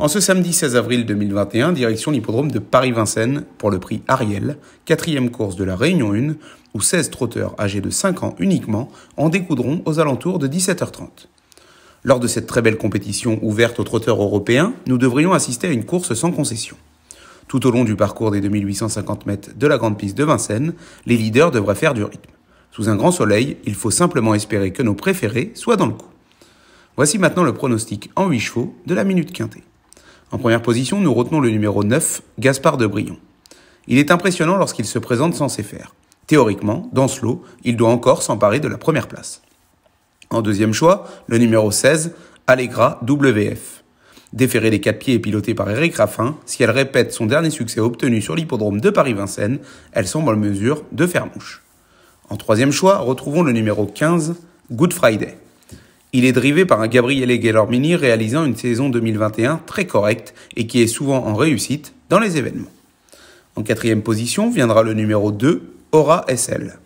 En ce samedi 16 avril 2021, direction l'hippodrome de Paris-Vincennes pour le prix Ariel, quatrième course de la Réunion 1, où 16 trotteurs âgés de 5 ans uniquement en découdront aux alentours de 17h30. Lors de cette très belle compétition ouverte aux trotteurs européens, nous devrions assister à une course sans concession. Tout au long du parcours des 2850 mètres de la grande piste de Vincennes, les leaders devraient faire du rythme. Sous un grand soleil, il faut simplement espérer que nos préférés soient dans le coup. Voici maintenant le pronostic en 8 chevaux de la minute quintée. En première position, nous retenons le numéro 9, Gaspard de Brion. Il est impressionnant lorsqu'il se présente sans ses faire. Théoriquement, dans ce lot, il doit encore s'emparer de la première place. En deuxième choix, le numéro 16, Allegra WF. Déférée des quatre pieds et piloté par Eric Raffin, si elle répète son dernier succès obtenu sur l'hippodrome de Paris-Vincennes, elle semble en mesure de faire mouche. En troisième choix, retrouvons le numéro 15, Good Friday. Il est drivé par un Gabriele Mini réalisant une saison 2021 très correcte et qui est souvent en réussite dans les événements. En quatrième position viendra le numéro 2, Aura SL.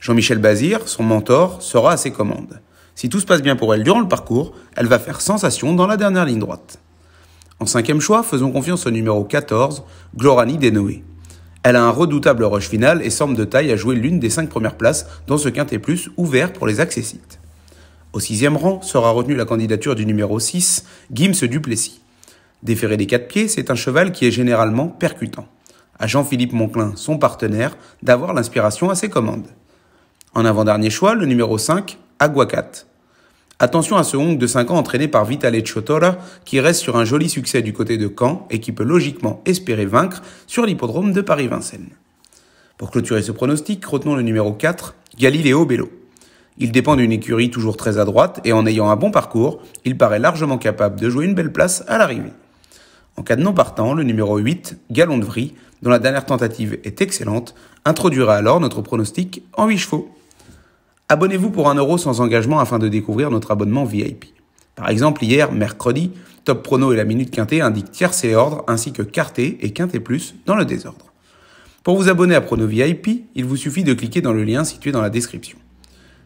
Jean-Michel Bazir, son mentor, sera à ses commandes. Si tout se passe bien pour elle durant le parcours, elle va faire sensation dans la dernière ligne droite. En cinquième choix, faisons confiance au numéro 14, Glorani Denoé. Elle a un redoutable rush final et semble de taille à jouer l'une des cinq premières places dans ce quintet plus ouvert pour les accessites. Au sixième rang sera retenue la candidature du numéro 6, Gims Duplessis. Déféré des quatre pieds, c'est un cheval qui est généralement percutant. À Jean-Philippe Monclin, son partenaire, d'avoir l'inspiration à ses commandes. En avant-dernier choix, le numéro 5, Aguacate. Attention à ce Hong de 5 ans entraîné par Vitale Chotora qui reste sur un joli succès du côté de Caen et qui peut logiquement espérer vaincre sur l'hippodrome de Paris-Vincennes. Pour clôturer ce pronostic, retenons le numéro 4, Galileo Bello. Il dépend d'une écurie toujours très à droite et en ayant un bon parcours, il paraît largement capable de jouer une belle place à l'arrivée. En cas de non partant, le numéro 8, Galon de Vry, dont la dernière tentative est excellente, introduira alors notre pronostic en 8 chevaux. Abonnez-vous pour 1€ euro sans engagement afin de découvrir notre abonnement VIP. Par exemple, hier, mercredi, Top Prono et la Minute Quintée indiquent tiers et ordre ainsi que quarté et quintet plus dans le désordre. Pour vous abonner à Prono VIP, il vous suffit de cliquer dans le lien situé dans la description.